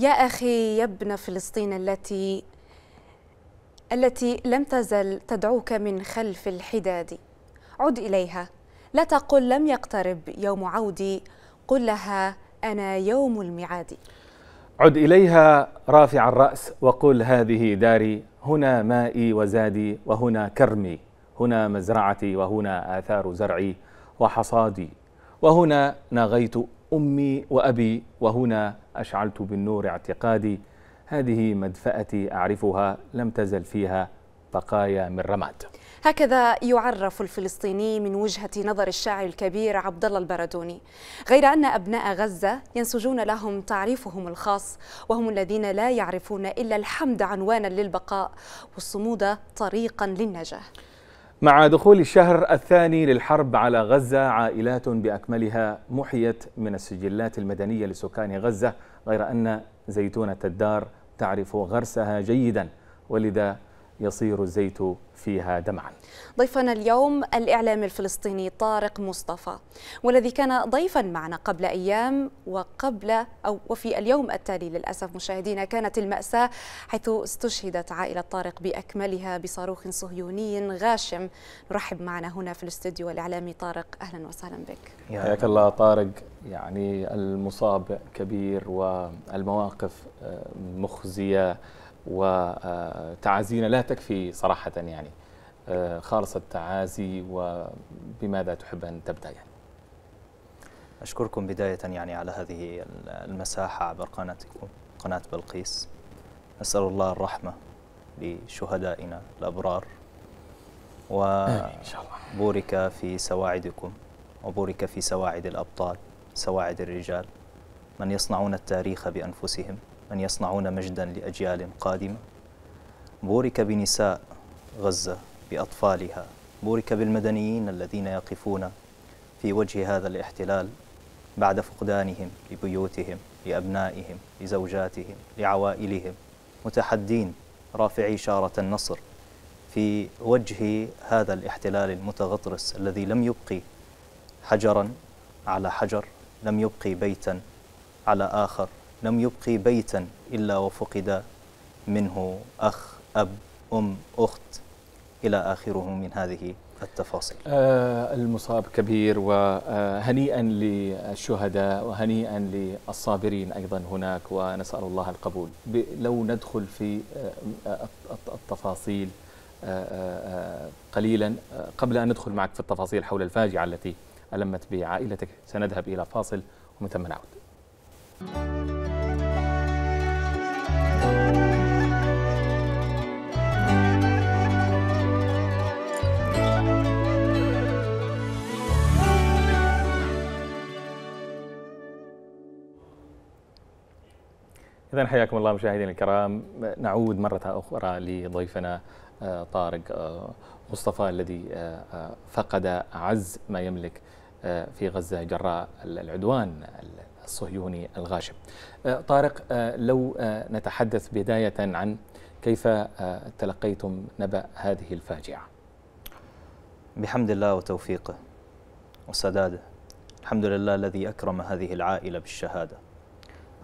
يا أخي يا ابن فلسطين التي التي لم تزل تدعوك من خلف الحداد عد إليها لا تقل لم يقترب يوم عودي قل لها أنا يوم الميعاد عد إليها رافع الرأس وقل هذه داري هنا مائي وزادي وهنا كرمي هنا مزرعتي وهنا آثار زرعي وحصادي وهنا ناغيت أمي وأبي وهنا أشعلت بالنور اعتقادي هذه مدفأتي أعرفها لم تزل فيها بقايا من رماد هكذا يعرف الفلسطيني من وجهة نظر الشاعر الكبير عبد الله البردوني، غير أن أبناء غزة ينسجون لهم تعريفهم الخاص، وهم الذين لا يعرفون إلا الحمد عنوانا للبقاء والصمود طريقا للنجاة. مع دخول الشهر الثاني للحرب على غزة عائلات بأكملها محيت من السجلات المدنية لسكان غزة غير أن زيتونة الدار تعرف غرسها جيدا ولذا يصير الزيت فيها دمعا ضيفنا اليوم الإعلام الفلسطيني طارق مصطفى والذي كان ضيفا معنا قبل أيام وقبل أو وفي اليوم التالي للأسف مشاهدينا كانت المأساة حيث استشهدت عائلة طارق بأكملها بصاروخ صهيوني غاشم نرحب معنا هنا في الاستوديو الإعلامي طارق أهلا وسهلا بك حياك الله طارق يعني المصاب كبير والمواقف آه، مخزية وتعازينا لا تكفي صراحة يعني آه، خالص التعازي وبماذا تحب أن تبدأ يعني أشكركم بداية يعني على هذه المساحة عبر قناتكم قناة بلقيس أسأل الله الرحمة لشهدائنا الأبرار وبورك في سواعدكم وبورك في سواعد الأبطال سواعد الرجال من يصنعون التاريخ بأنفسهم أن يصنعون مجدا لأجيال قادمة بورك بنساء غزة بأطفالها بورك بالمدنيين الذين يقفون في وجه هذا الاحتلال بعد فقدانهم لبيوتهم لأبنائهم لزوجاتهم لعوائلهم متحدين رافعي شارة النصر في وجه هذا الاحتلال المتغطرس الذي لم يبقي حجرا على حجر لم يبقي بيتا على آخر لم يبقي بيتا إلا وفقد منه أخ أب أم أخت إلى آخره من هذه التفاصيل آه المصاب كبير وهنيئا للشهداء وهنيئا للصابرين أيضا هناك ونسأل الله القبول لو ندخل في آه، آه، التفاصيل آه، قليلا قبل أن ندخل معك في التفاصيل حول الفاجعة التي ألمت بعائلتك سنذهب إلى فاصل ومن ثم نعود إذا حياكم الله مشاهدينا الكرام نعود مرة أخرى لضيفنا آه، طارق آه، مصطفى الذي آه، فقد عز ما يملك في غزة جراء العدوان الصهيوني الغاشم طارق لو نتحدث بداية عن كيف تلقيتم نبأ هذه الفاجعة بحمد الله وتوفيقه وسداده الحمد لله الذي أكرم هذه العائلة بالشهادة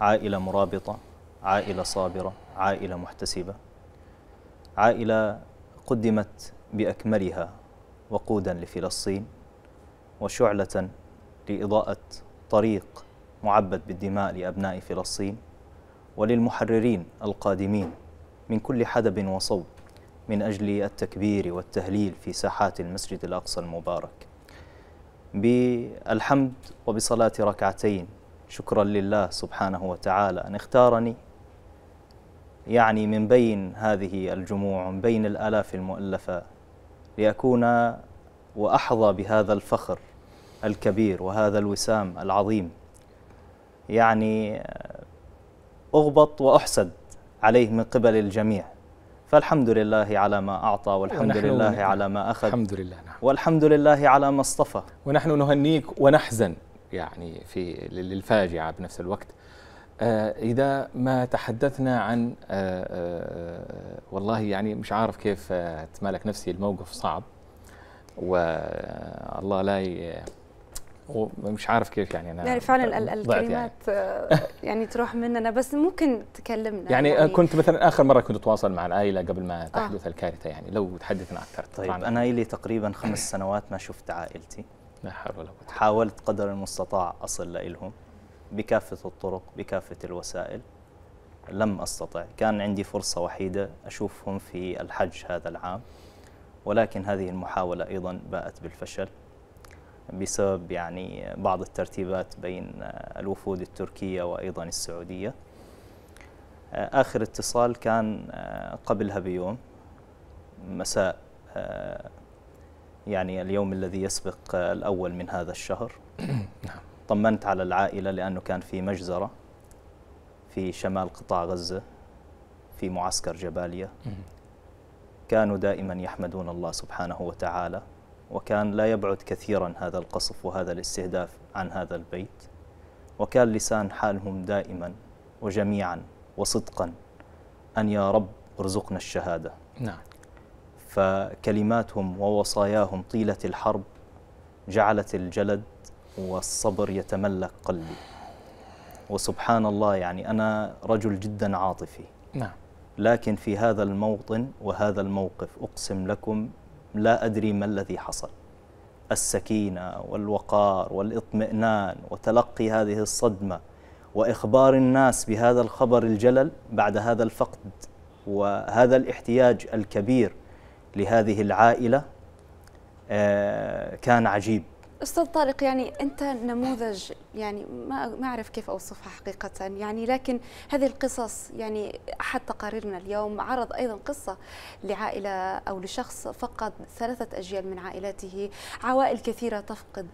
عائلة مرابطة عائلة صابرة عائلة محتسبة عائلة قدمت بأكملها وقودا لفلسطين وشعلة لإضاءة طريق معبد بالدماء لأبناء فلسطين وللمحررين القادمين من كل حدب وصوب من أجل التكبير والتهليل في ساحات المسجد الأقصى المبارك بالحمد وبصلاة ركعتين شكرا لله سبحانه وتعالى أن اختارني يعني من بين هذه الجموع من بين الآلاف المؤلفة لأكون وأحظى بهذا الفخر الكبير وهذا الوسام العظيم يعني أغبط وأحسد عليه من قبل الجميع فالحمد لله على ما أعطى والحمد لله على ما أخذ الحمد لله نعم والحمد لله على ما اصطفى ونحن نهنيك ونحزن يعني في للفاجعة بنفس الوقت آه، إذا ما تحدثنا عن آه، آه، والله يعني مش عارف كيف أتمالك نفسي الموقف صعب والله لا ي... مش عارف كيف يعني انا يعني فعلا يعني. الكلمات يعني. يعني تروح مننا بس ممكن تكلمنا يعني, يعني كنت مثلا اخر مره كنت اتواصل مع العائله قبل ما تحدث آه. الكارثه يعني لو تحدثنا اكثر طيب انا لي تقريبا خمس سنوات ما شفت عائلتي لا حول ولا قوه حاولت قدر المستطاع اصل لهم بكافة الطرق بكافة الوسائل لم أستطع كان عندي فرصة وحيدة أشوفهم في الحج هذا العام ولكن هذه المحاولة أيضا باءت بالفشل بسبب يعني بعض الترتيبات بين الوفود التركية وأيضا السعودية آخر اتصال كان آه، قبلها بيوم مساء آه، يعني اليوم الذي يسبق آه، الأول من هذا الشهر طمنت على العائلة لأنه كان في مجزرة في شمال قطاع غزة في معسكر جبالية كانوا دائما يحمدون الله سبحانه وتعالى وكان لا يبعد كثيرا هذا القصف وهذا الاستهداف عن هذا البيت وكان لسان حالهم دائما وجميعا وصدقا أن يا رب ارزقنا الشهادة نعم فكلماتهم ووصاياهم طيلة الحرب جعلت الجلد والصبر يتملك قلبي وسبحان الله يعني أنا رجل جدا عاطفي نعم لكن في هذا الموطن وهذا الموقف أقسم لكم لا أدري ما الذي حصل السكينة والوقار والإطمئنان وتلقي هذه الصدمة وإخبار الناس بهذا الخبر الجلل بعد هذا الفقد وهذا الاحتياج الكبير لهذه العائلة آه، كان عجيب استاذ طارق يعني انت نموذج يعني ما ما اعرف كيف اوصفها حقيقه يعني لكن هذه القصص يعني احد تقاريرنا اليوم عرض ايضا قصه لعائله او لشخص فقد ثلاثه اجيال من عائلته عوائل كثيره تفقد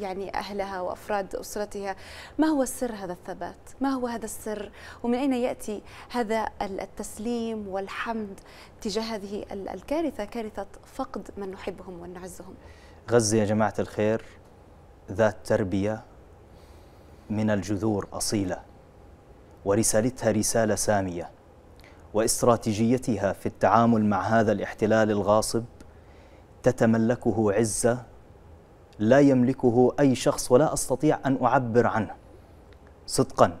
يعني اهلها وافراد اسرتها ما هو السر هذا الثبات ما هو هذا السر ومن اين ياتي هذا التسليم والحمد تجاه هذه الكارثه كارثه فقد من نحبهم ونعزهم غزة يا جماعة الخير ذات تربية من الجذور أصيلة ورسالتها رسالة سامية واستراتيجيتها في التعامل مع هذا الاحتلال الغاصب تتملكه عزة لا يملكه أي شخص ولا أستطيع أن أعبر عنه صدقا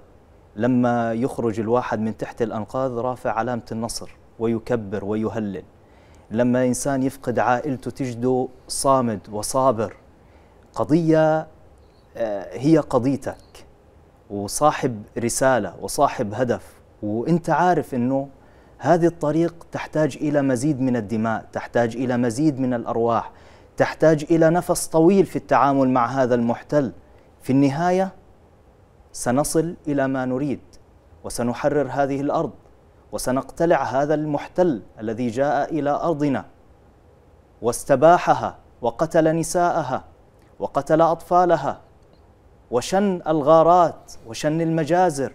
لما يخرج الواحد من تحت الأنقاض رافع علامة النصر ويكبر ويهلل لما إنسان يفقد عائلته تجده صامد وصابر قضية آه، هي قضيتك وصاحب رسالة وصاحب هدف وانت عارف انه هذه الطريق تحتاج الى مزيد من الدماء، تحتاج الى مزيد من الارواح، تحتاج الى نفس طويل في التعامل مع هذا المحتل. في النهايه سنصل الى ما نريد وسنحرر هذه الارض وسنقتلع هذا المحتل الذي جاء إلى أرضنا واستباحها وقتل نساءها وقتل أطفالها وشن الغارات وشن المجازر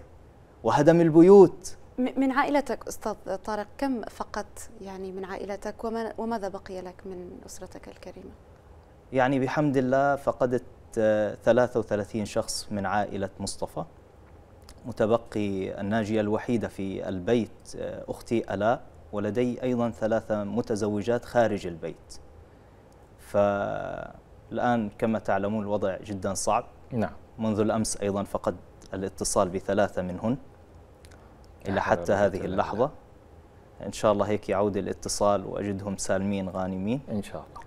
وهدم البيوت من عائلتك أستاذ طارق كم فقدت يعني من عائلتك وماذا بقي لك من أسرتك الكريمة؟ يعني بحمد الله فقدت 33 آه، شخص من عائلة مصطفى متبقي الناجية الوحيدة في البيت آه، أختي ألا ولدي أيضا ثلاثة متزوجات خارج البيت فالآن كما تعلمون الوضع جدا صعب نعم منذ الأمس أيضا فقد الاتصال بثلاثة منهن إلى حتى هذه اللحظة إن شاء الله هيك يعود الاتصال وأجدهم سالمين غانمين إن شاء الله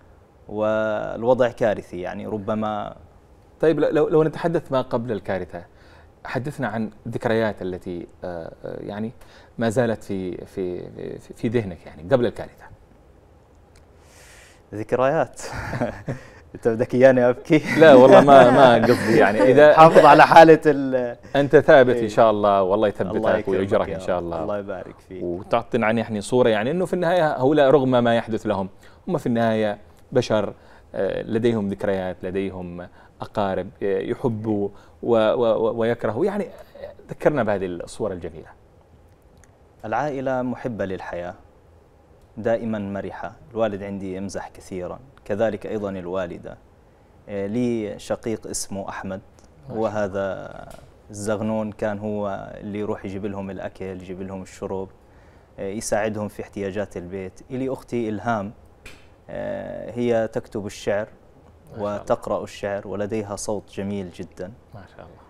والوضع كارثي يعني ربما طيب لو, لو نتحدث ما قبل الكارثة حدثنا عن ذكريات التي آه، آه، يعني ما زالت في في في ذهنك يعني قبل الكارثه. ذكريات انت بدك اياني ابكي؟ لا والله ما ما قصدي يعني اذا حافظ على حاله ال انت ثابت ان إيه. شاء الله والله يثبتك ويجرك ان شاء الله الله يبارك فيك وتعطينا عن يعني،, يعني صوره يعني انه في النهايه هؤلاء رغم ما يحدث لهم هم في النهايه بشر لديهم ذكريات لديهم أقارب يحبوا ويكرهوا يعني ذكرنا بهذه الصور الجميلة العائلة محبة للحياة دائما مرحة الوالد عندي يمزح كثيرا كذلك أيضا الوالدة لي شقيق اسمه أحمد وهذا الزغنون كان هو اللي يروح يجيب لهم الأكل يجيب لهم الشرب يساعدهم في احتياجات البيت إلي أختي إلهام آه، هي تكتب الشعر وتقرأ الشعر ولديها صوت جميل جدا ما شاء الله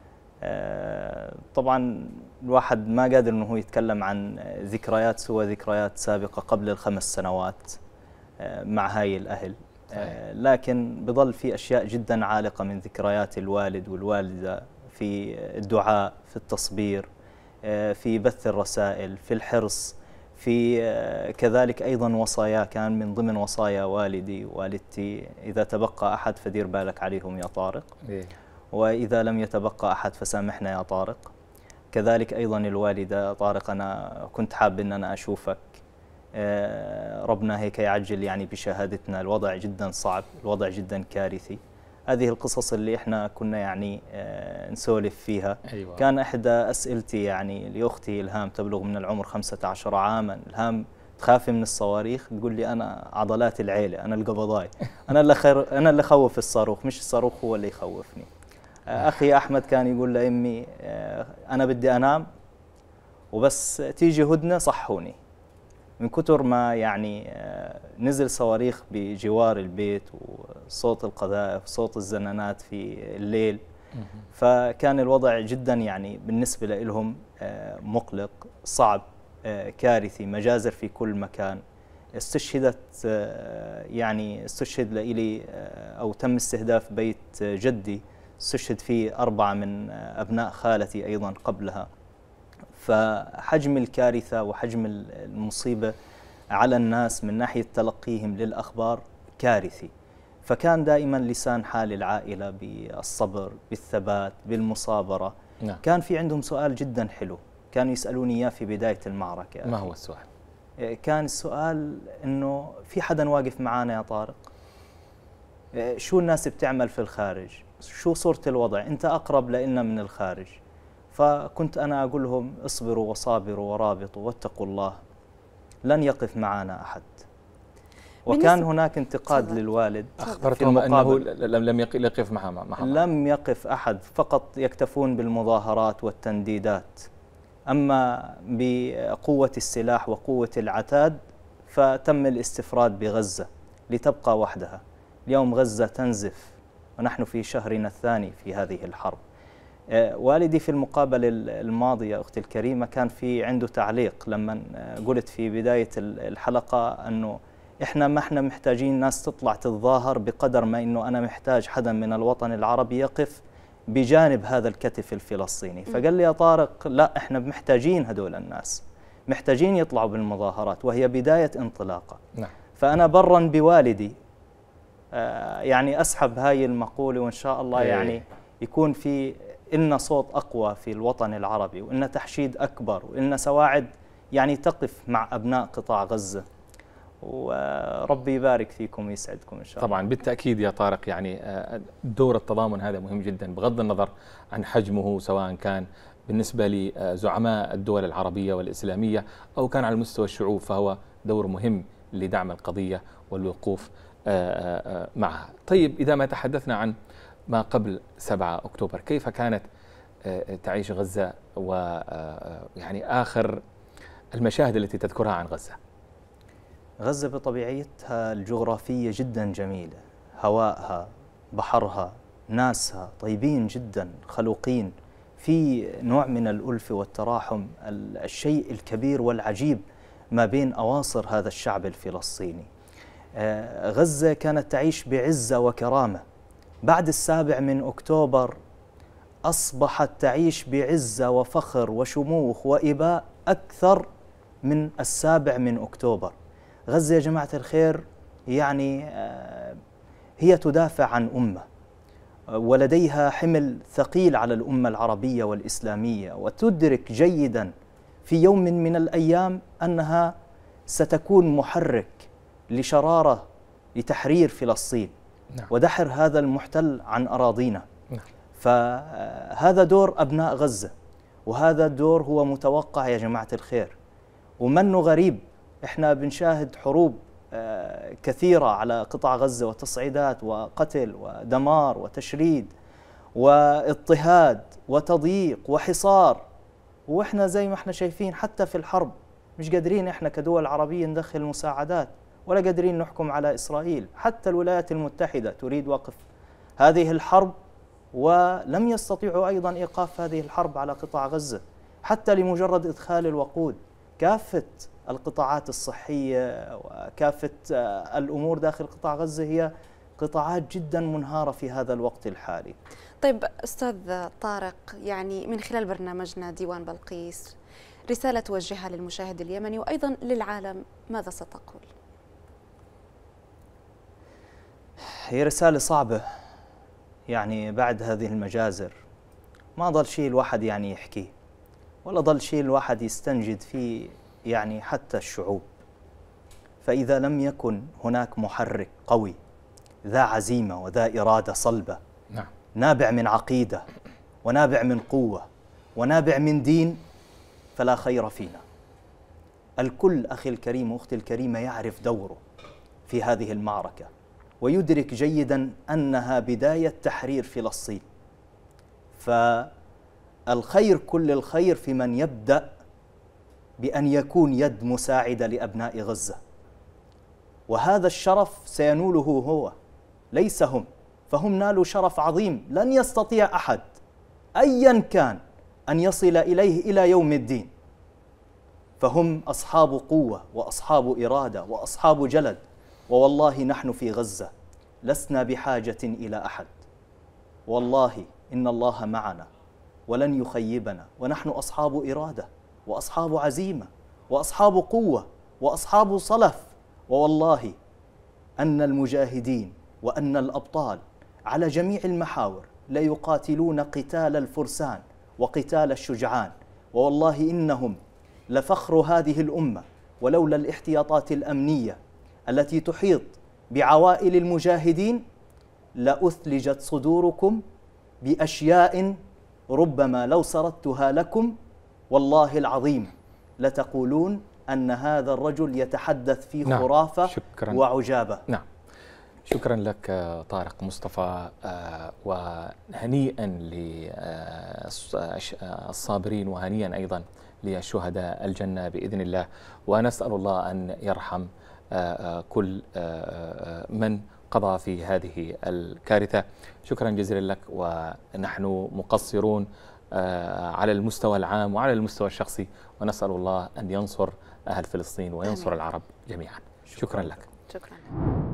آه، طبعا الواحد ما قادر انه هو يتكلم عن ذكريات سوى ذكريات سابقه قبل الخمس سنوات آه، مع هاي الاهل صحيح. لكن بظل في اشياء جدا عالقه من ذكريات الوالد والوالده في الدعاء في التصبير في بث الرسائل في الحرص في آه، كذلك أيضا وصايا كان من ضمن وصايا والدي والدتي إذا تبقى أحد فدير بالك عليهم يا طارق إيه. وإذا لم يتبقى أحد فسامحنا يا طارق كذلك أيضا الوالدة طارق أنا كنت حاب أن أنا أشوفك آه، ربنا هيك يعجل يعني بشهادتنا الوضع جدا صعب الوضع جدا كارثي هذه القصص اللي احنا كنا يعني آه، نسولف فيها أيوة. كان احدى اسئلتي يعني لاختي الهام تبلغ من العمر 15 عاما الهام تخافي من الصواريخ تقول لي انا عضلات العيله انا القبضاي انا اللي خير انا اللي اخوف الصاروخ مش الصاروخ هو اللي يخوفني آه، اخي احمد كان يقول لامي آه، انا بدي انام وبس تيجي هدنه صحوني من كثر ما يعني آه، نزل صواريخ بجوار البيت وصوت القذائف صوت الزنانات في الليل فكان الوضع جدا يعني بالنسبة لهم آه، مقلق صعب آه، كارثي مجازر في كل مكان استشهدت يعني استشهد لإلي أو تم استهداف بيت جدي استشهد فيه أربعة من أبناء خالتي أيضا قبلها فحجم الكارثة وحجم المصيبة على الناس من ناحية تلقيهم للأخبار كارثي فكان دائما لسان حال العائلة بالصبر بالثبات بالمصابرة نعم. كان في عندهم سؤال جدا حلو كانوا يسألوني إياه في بداية المعركة ما هو السؤال؟ إيه، كان السؤال أنه في حدا واقف معانا يا طارق إيه، شو الناس بتعمل في الخارج شو صورة الوضع أنت أقرب لنا من الخارج فكنت أنا أقول لهم اصبروا وصابروا ورابطوا واتقوا الله لن يقف معنا أحد وكان هناك انتقاد صحيح. للوالد أخبرتهم أنه لم يقف معه لم يقف أحد فقط يكتفون بالمظاهرات والتنديدات أما بقوة السلاح وقوة العتاد فتم الاستفراد بغزة لتبقى وحدها اليوم غزة تنزف ونحن في شهرنا الثاني في هذه الحرب آه، والدي في المقابله الماضيه اختي الكريمه كان في عنده تعليق لما آه، قلت في بدايه الحلقه انه احنا ما احنا محتاجين ناس تطلع تتظاهر بقدر ما انه انا محتاج حدا من الوطن العربي يقف بجانب هذا الكتف الفلسطيني فقال لي يا طارق لا احنا محتاجين هدول الناس محتاجين يطلعوا بالمظاهرات وهي بدايه انطلاقه نعم. فانا برا بوالدي آه، يعني اسحب هاي المقوله وان شاء الله إيه. يعني يكون في إلنا صوت أقوى في الوطن العربي وإلنا تحشيد أكبر وإلنا سواعد يعني تقف مع أبناء قطاع غزة وربي يبارك فيكم ويسعدكم ان شاء الله. طبعا بالتاكيد يا طارق يعني آه، دور التضامن هذا مهم جدا بغض النظر عن حجمه سواء كان بالنسبه لزعماء الدول العربيه والاسلاميه او كان على مستوى الشعوب فهو دور مهم لدعم القضيه والوقوف آه، آه، معها. طيب اذا ما تحدثنا عن ما قبل 7 أكتوبر كيف كانت آه، آه، تعيش غزة ويعني آه، آخر المشاهد التي تذكرها عن غزة غزة بطبيعتها الجغرافية جدا جميلة هوائها بحرها ناسها طيبين جدا خلوقين في نوع من الألفة والتراحم الشيء الكبير والعجيب ما بين أواصر هذا الشعب الفلسطيني غزة كانت تعيش بعزة وكرامة بعد السابع من أكتوبر أصبحت تعيش بعزة وفخر وشموخ وإباء أكثر من السابع من أكتوبر غزة يا جماعة الخير يعني آه، هي تدافع عن أمة آه، ولديها حمل ثقيل على الأمة العربية والإسلامية وتدرك جيدا في يوم من الأيام أنها ستكون محرك لشرارة لتحرير فلسطين نعم. ودحر هذا المحتل عن أراضينا نعم. فهذا دور أبناء غزة وهذا الدور هو متوقع يا جماعة الخير ومنه غريب احنا بنشاهد حروب آه، كثيرة على قطاع غزة وتصعيدات وقتل ودمار وتشريد واضطهاد وتضييق وحصار واحنا زي ما احنا شايفين حتى في الحرب مش قادرين احنا كدول عربية ندخل مساعدات ولا قادرين نحكم على إسرائيل حتى الولايات المتحدة تريد وقف هذه الحرب ولم يستطيعوا أيضا إيقاف هذه الحرب على قطاع غزة حتى لمجرد إدخال الوقود كافة القطاعات الصحية وكافة آه، الأمور داخل قطاع غزة هي قطاعات جدا منهارة في هذا الوقت الحالي طيب أستاذ طارق يعني من خلال برنامجنا ديوان بلقيس رسالة توجهها للمشاهد اليمني وأيضا للعالم ماذا ستقول؟ هي رسالة صعبة يعني بعد هذه المجازر ما ضل شيء الواحد يعني يحكيه ولا ضل شيء الواحد يستنجد فيه يعني حتى الشعوب فإذا لم يكن هناك محرك قوي ذا عزيمة وذا إرادة صلبة نعم. نابع من عقيدة ونابع من قوة ونابع من دين فلا خير فينا الكل أخي الكريم وأختي الكريمة يعرف دوره في هذه المعركة ويدرك جيدا أنها بداية تحرير فلسطين فالخير كل الخير في من يبدأ بأن يكون يد مساعدة لأبناء غزة وهذا الشرف سينوله هو ليس هم فهم نالوا شرف عظيم لن يستطيع أحد أيا كان أن يصل إليه إلى يوم الدين فهم أصحاب قوة وأصحاب إرادة وأصحاب جلد ووالله نحن في غزة لسنا بحاجة إلى أحد والله إن الله معنا ولن يخيبنا ونحن أصحاب إرادة وأصحاب عزيمة وأصحاب قوة وأصحاب صلف ووالله أن المجاهدين وأن الأبطال على جميع المحاور لا يقاتلون قتال الفرسان وقتال الشجعان ووالله إنهم لفخر هذه الأمة ولولا الاحتياطات الأمنية التي تحيط بعوائل المجاهدين لأثلجت صدوركم بأشياء ربما لو سردتها لكم والله العظيم لتقولون أن هذا الرجل يتحدث في نعم، خرافه نعم شكرا وعجابة نعم شكرا لك آه، طارق مصطفى آه، وهنيئا للصابرين آه، وهنيئا أيضا للشهداء الجنة بإذن الله ونسأل الله أن يرحم آه، آه، كل آه، من قضى في هذه الكارثة شكرا جزيلا لك ونحن مقصرون على المستوى العام وعلى المستوى الشخصي ونسأل الله أن ينصر أهل فلسطين وينصر العرب جميعا شكرا لك شكرا